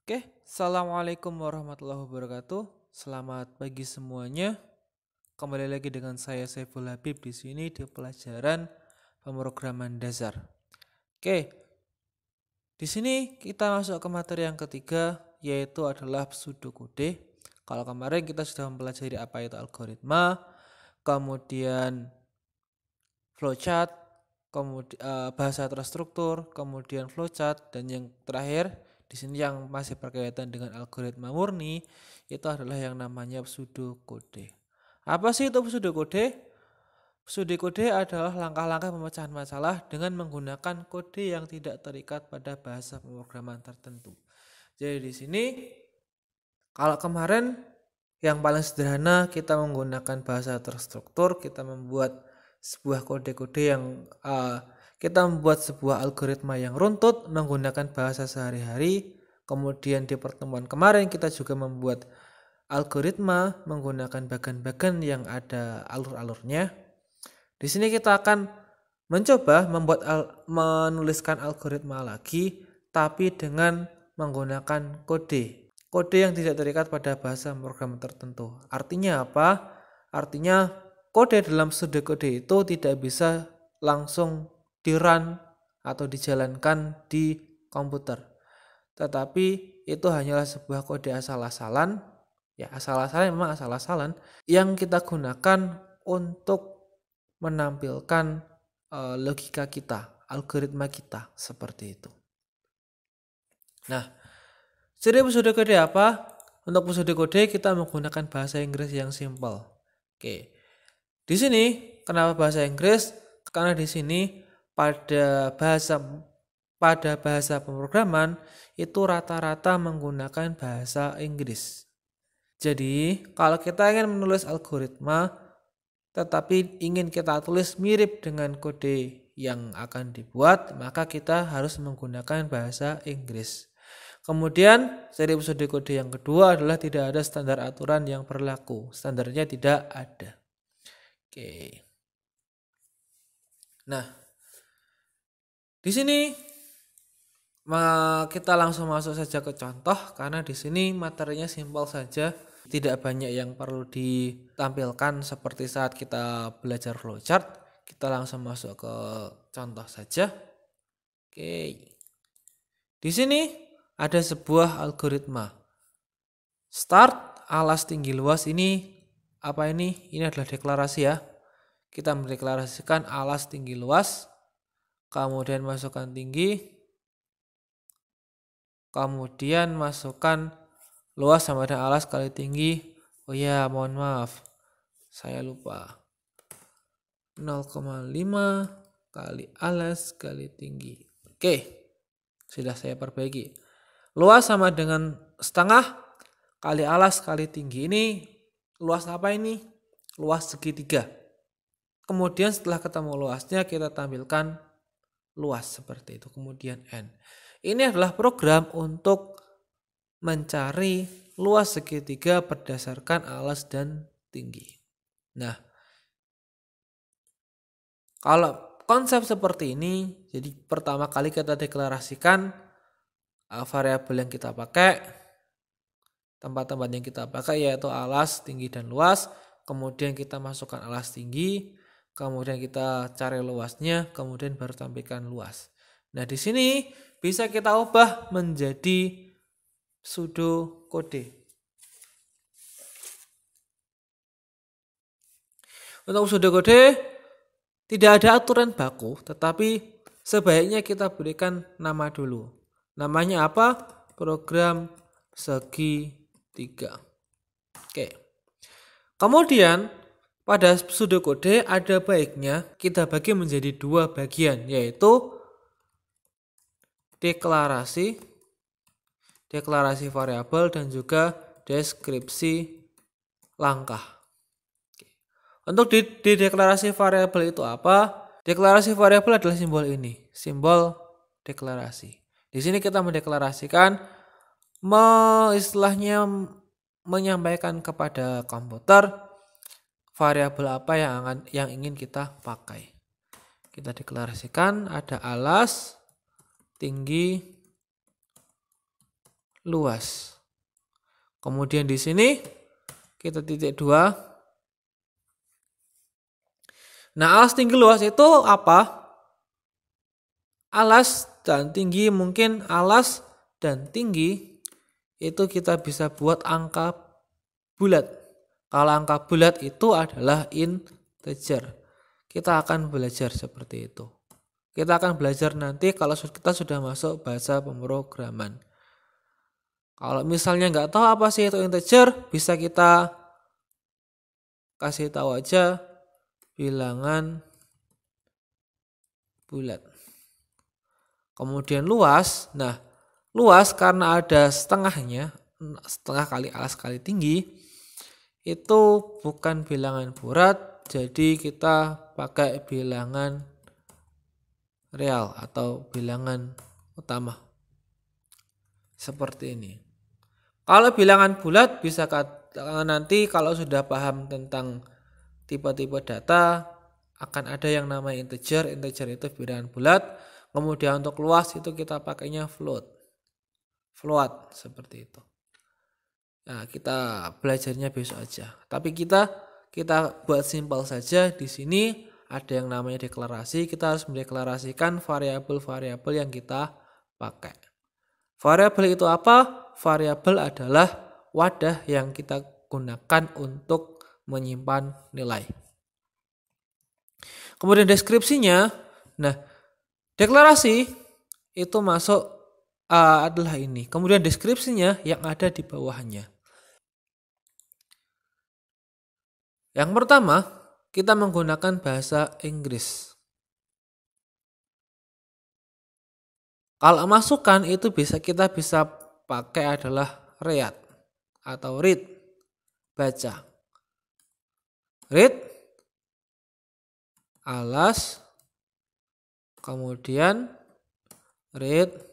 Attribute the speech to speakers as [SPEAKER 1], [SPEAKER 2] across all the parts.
[SPEAKER 1] Oke, Assalamualaikum warahmatullahi wabarakatuh. Selamat pagi semuanya. Kembali lagi dengan saya Saiful Habib di sini di pelajaran pemrograman dasar. Oke. Di sini kita masuk ke materi yang ketiga yaitu adalah pseudo kode. Kalau kemarin kita sudah mempelajari apa itu algoritma, kemudian flowchart, kemudian uh, eh, bahasa terstruktur, kemudian flowchart dan yang terakhir di sini yang masih berkaitan dengan algoritma murni itu adalah yang namanya pseudocode. Apa sih itu pseudocode? Pseudocode adalah langkah-langkah pemecahan masalah dengan menggunakan kode yang tidak terikat pada bahasa pemrograman tertentu. Jadi di sini kalau kemarin yang paling sederhana kita menggunakan bahasa terstruktur, kita membuat sebuah kode-kode yang uh, kita membuat sebuah algoritma yang runtut menggunakan bahasa sehari-hari. Kemudian di pertemuan kemarin kita juga membuat algoritma menggunakan bagan-bagan yang ada alur-alurnya. Di sini kita akan mencoba membuat al menuliskan algoritma lagi tapi dengan menggunakan kode. Kode yang tidak terikat pada bahasa program tertentu. Artinya apa? Artinya kode dalam sudut kode itu tidak bisa langsung di run atau dijalankan di komputer. Tetapi itu hanyalah sebuah kode asal-asalan, ya asal-asalan memang asal-asalan yang kita gunakan untuk menampilkan e, logika kita, algoritma kita seperti itu. Nah, jadi episode kode apa? Untuk episode kode kita menggunakan bahasa Inggris yang simple. Oke. Di sini, kenapa bahasa Inggris? Karena di sini pada bahasa pada bahasa pemrograman itu rata-rata menggunakan bahasa Inggris. Jadi, kalau kita ingin menulis algoritma tetapi ingin kita tulis mirip dengan kode yang akan dibuat, maka kita harus menggunakan bahasa Inggris. Kemudian, seri episode kode yang kedua adalah tidak ada standar aturan yang berlaku. Standarnya tidak ada. Oke. Nah, di sini kita langsung masuk saja ke contoh karena di sini materinya simpel saja, tidak banyak yang perlu ditampilkan seperti saat kita belajar flowchart. Kita langsung masuk ke contoh saja. Oke. Di sini ada sebuah algoritma. Start alas tinggi luas ini apa ini? Ini adalah deklarasi ya. Kita mendeklarasikan alas tinggi luas, kemudian masukkan tinggi, kemudian masukkan luas sama dengan alas kali tinggi. Oh ya, mohon maaf. Saya lupa. 0,5 kali alas kali tinggi. Oke. Sudah saya perbaiki. Luas sama dengan setengah kali alas kali tinggi ini luas apa ini? Luas segitiga. Kemudian setelah ketemu luasnya kita tampilkan luas seperti itu. Kemudian n. Ini adalah program untuk mencari luas segitiga berdasarkan alas dan tinggi. Nah, kalau konsep seperti ini, jadi pertama kali kita deklarasikan eh, variabel yang kita pakai, tempat-tempat yang kita pakai yaitu alas tinggi dan luas kemudian kita masukkan alas tinggi kemudian kita cari luasnya kemudian baru tampilkan luas nah di sini bisa kita ubah menjadi sudo kode untuk sudo kode tidak ada aturan baku tetapi sebaiknya kita berikan nama dulu namanya apa program segi 3. Oke. Kemudian pada kode ada baiknya kita bagi menjadi dua bagian yaitu deklarasi deklarasi variabel dan juga deskripsi langkah. Untuk di, di deklarasi variabel itu apa? Deklarasi variabel adalah simbol ini, simbol deklarasi. Di sini kita mendeklarasikan me, istilahnya menyampaikan kepada komputer variabel apa yang akan yang ingin kita pakai. Kita deklarasikan ada alas tinggi luas. Kemudian di sini kita titik dua. Nah, alas tinggi luas itu apa? Alas dan tinggi mungkin alas dan tinggi itu kita bisa buat angka bulat. Kalau angka bulat itu adalah integer. Kita akan belajar seperti itu. Kita akan belajar nanti kalau kita sudah masuk bahasa pemrograman. Kalau misalnya nggak tahu apa sih itu integer, bisa kita kasih tahu aja bilangan bulat. Kemudian luas, nah Luas karena ada setengahnya, setengah kali alas kali tinggi, itu bukan bilangan burat, jadi kita pakai bilangan real atau bilangan utama. Seperti ini. Kalau bilangan bulat bisa nanti kalau sudah paham tentang tipe-tipe data akan ada yang namanya integer. Integer itu bilangan bulat. Kemudian untuk luas itu kita pakainya float float seperti itu nah kita belajarnya besok aja tapi kita kita buat simpel saja di sini ada yang namanya deklarasi kita harus mendeklarasikan variabel-variabel yang kita pakai variabel itu apa variabel adalah wadah yang kita gunakan untuk menyimpan nilai kemudian deskripsinya nah deklarasi itu masuk A adalah ini. Kemudian deskripsinya yang ada di bawahnya. Yang pertama, kita menggunakan bahasa Inggris. Kalau masukan itu bisa kita bisa pakai adalah read atau read baca. Read alas kemudian read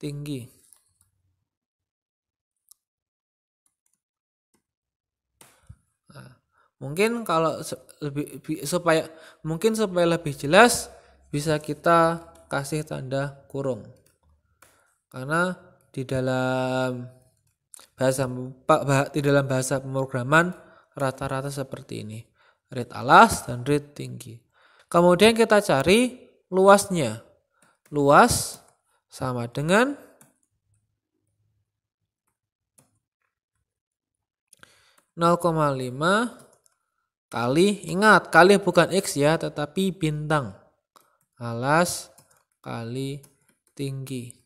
[SPEAKER 1] tinggi. Nah, mungkin kalau lebih supaya mungkin supaya lebih jelas bisa kita kasih tanda kurung. Karena di dalam bahasa di dalam bahasa pemrograman rata-rata seperti ini. Rate alas dan rate tinggi. Kemudian kita cari luasnya. Luas sama dengan nol lima kali ingat kali bukan x ya tetapi bintang alas kali tinggi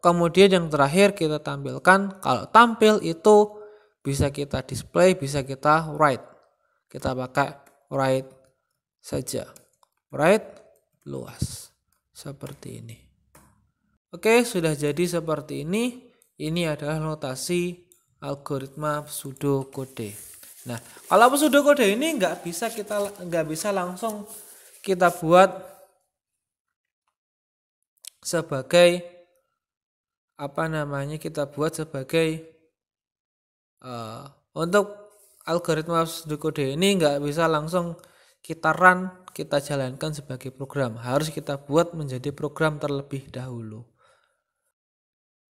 [SPEAKER 1] kemudian yang terakhir kita tampilkan kalau tampil itu bisa kita display bisa kita write kita pakai write saja write luas seperti ini Oke, sudah jadi seperti ini. Ini adalah notasi algoritma pseudo kode. Nah, kalau pseudo kode ini nggak bisa kita nggak bisa langsung kita buat sebagai apa namanya kita buat sebagai uh, untuk algoritma pseudo kode ini nggak bisa langsung kita run kita jalankan sebagai program harus kita buat menjadi program terlebih dahulu.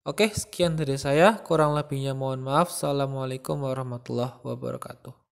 [SPEAKER 1] Oke, sekian dari saya. Kurang lebihnya mohon maaf. Assalamualaikum warahmatullahi wabarakatuh.